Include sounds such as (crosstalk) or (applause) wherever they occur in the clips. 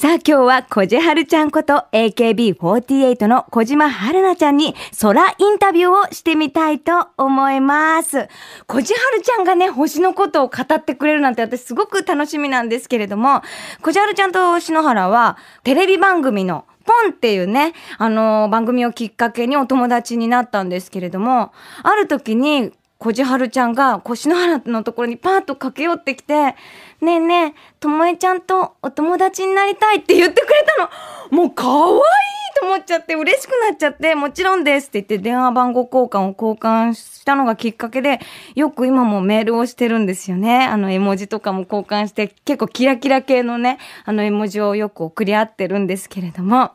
さあ今日は小じはるちゃんこと AKB48 の小島春菜ちゃんに空インタビューをしてみたいと思います。小じはるちゃんがね、星のことを語ってくれるなんて私すごく楽しみなんですけれども、小じはるちゃんと篠原はテレビ番組のポンっていうね、あのー、番組をきっかけにお友達になったんですけれども、ある時にこじはるちゃんが腰の原のところにパーッと駆け寄ってきて、ねえねえ、ともえちゃんとお友達になりたいって言ってくれたの。もう可愛いと思っちゃって嬉しくなっちゃって、もちろんですって言って電話番号交換を交換したのがきっかけで、よく今もメールをしてるんですよね。あの絵文字とかも交換して、結構キラキラ系のね、あの絵文字をよく送り合ってるんですけれども。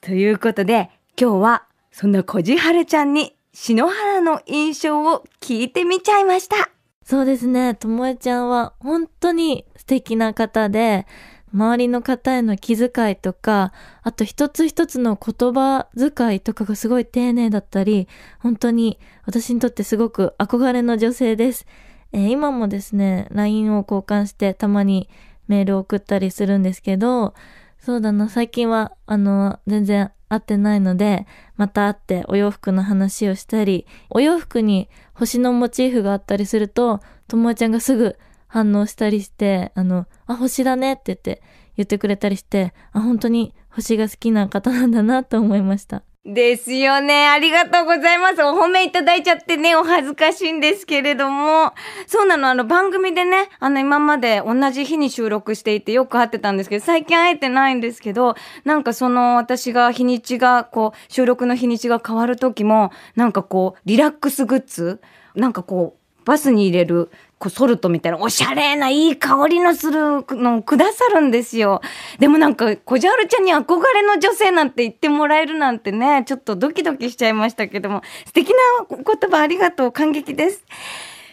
ということで、今日はそんなこじはるちゃんに篠原の印象を聞いてみちゃいました。そうですね。ともえちゃんは本当に素敵な方で、周りの方への気遣いとか、あと一つ一つの言葉遣いとかがすごい丁寧だったり、本当に私にとってすごく憧れの女性です。えー、今もですね、LINE を交換してたまにメールを送ったりするんですけど、そうだな、最近は、あの、全然会ってないので、また会ってお洋服の話をしたり、お洋服に星のモチーフがあったりすると、ともえちゃんがすぐ反応したりして、あの、あ、星だねって言って、言ってくれたりして、あ、本当に星が好きな方なんだなと思いました。ですよね。ありがとうございます。お褒めいただいちゃってね、お恥ずかしいんですけれども。そうなの、あの番組でね、あの今まで同じ日に収録していてよく会ってたんですけど、最近会えてないんですけど、なんかその私が日にちが、こう、収録の日にちが変わる時も、なんかこう、リラックスグッズなんかこう、バスに入れるこうソルトみたいなおしゃれないい香りのするのをくださるんですよ。でもなんか、こじはるちゃんに憧れの女性なんて言ってもらえるなんてね、ちょっとドキドキしちゃいましたけども、素敵な言葉ありがとう、感激です。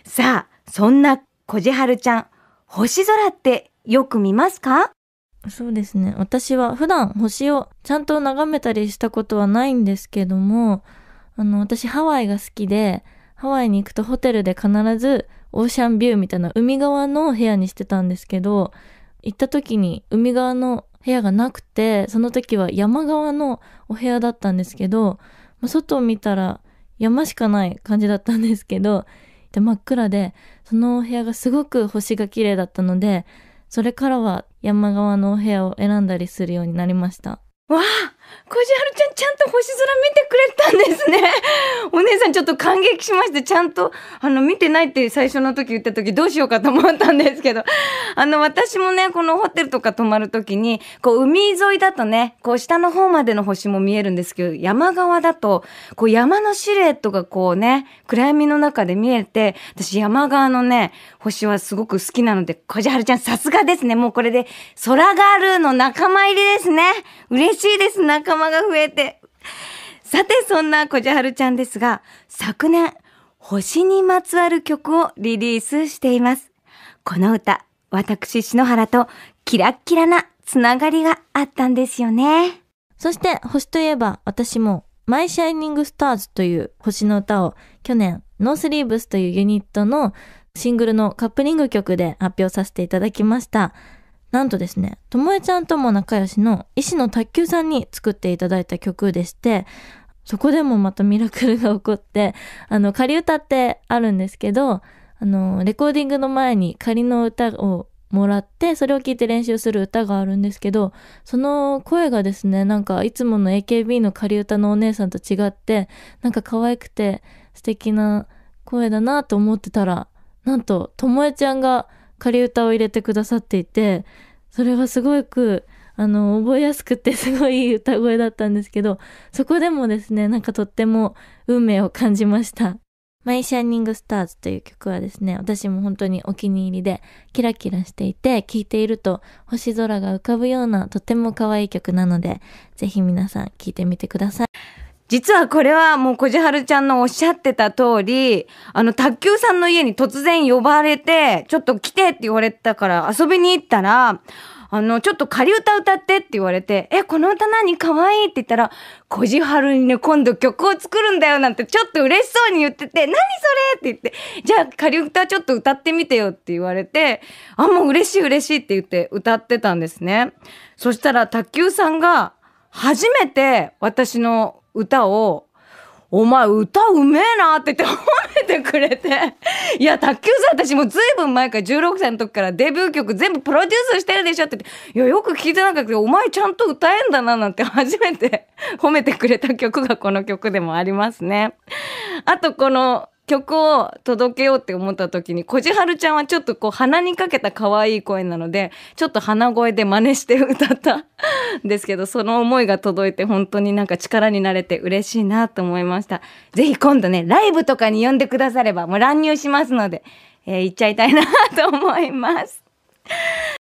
さあ、そんなこじはるちゃん、星空ってよく見ますかそうですね。私は普段星をちゃんと眺めたりしたことはないんですけども、あの、私ハワイが好きで、ハワイに行くとホテルで必ずオーシャンビューみたいな海側の部屋にしてたんですけど、行った時に海側の部屋がなくて、その時は山側のお部屋だったんですけど、ま外を見たら山しかない感じだったんですけど、で真っ暗で、そのお部屋がすごく星が綺麗だったので、それからは山側のお部屋を選んだりするようになりました。わあこじはるちゃんちゃんと星空見てくれたんですね (laughs) お姉さんちょっと感激しましてちゃんとあの見てないって最初の時言った時どうしようかと思ったんですけど (laughs) あの私もねこのホテルとか泊まる時にこう海沿いだとねこう下の方までの星も見えるんですけど山側だとこう山のシルエットがこうね暗闇の中で見えて私山側のね星はすごく好きなのでこじはるちゃんさすがですねもうこれで空ガールの仲間入りですね嬉嬉しいです。仲間が増えて。さて、そんなこじはるちゃんですが、昨年、星にまつわる曲をリリースしています。この歌、私、篠原とキラッキラなつながりがあったんですよね。そして、星といえば、私も、マイ・シャイニング・スターズという星の歌を、去年、ノースリーブスというユニットのシングルのカップリング曲で発表させていただきました。なんとですね、ともえちゃんとも仲良しの医師の卓球さんに作っていただいた曲でして、そこでもまたミラクルが起こって、あの、仮歌ってあるんですけど、あの、レコーディングの前に仮の歌をもらって、それを聞いて練習する歌があるんですけど、その声がですね、なんかいつもの AKB の仮歌のお姉さんと違って、なんか可愛くて素敵な声だなと思ってたら、なんと、ともえちゃんが仮歌を入れてくださっていて、それはすごく、あの、覚えやすくて (laughs) すごい歌声だったんですけど、そこでもですね、なんかとっても運命を感じました。マイシャーニングスターズという曲はですね、私も本当にお気に入りで、キラキラしていて、聴いていると星空が浮かぶようなとても可愛い曲なので、ぜひ皆さん聴いてみてください。実はこれはもうこじはるちゃんのおっしゃってた通り、あの、卓球さんの家に突然呼ばれて、ちょっと来てって言われたから遊びに行ったら、あの、ちょっと仮歌歌ってって言われて、え、この歌何可愛いって言ったら、こじはるにね、今度曲を作るんだよなんてちょっと嬉しそうに言ってて、何それって言って、じゃあ仮歌ちょっと歌ってみてよって言われて、あ、もう嬉しい嬉しいって言って歌ってたんですね。そしたら卓球さんが、初めて私の歌を、お前歌うめえなって言って褒めてくれて。いや、卓球さん私もずいぶん前から16歳の時からデビュー曲全部プロデュースしてるでしょって言って、いや、よく聞いてなかったけど、お前ちゃんと歌えんだななんて初めて褒めてくれた曲がこの曲でもありますね。あとこの曲を届けようって思った時に、こじはるちゃんはちょっとこう鼻にかけた可愛い声なので、ちょっと鼻声で真似して歌ったんですけど、その思いが届いて本当になんか力になれて嬉しいなと思いました。ぜひ今度ね、ライブとかに呼んでくださればもう乱入しますので、えー、行っちゃいたいなと思います。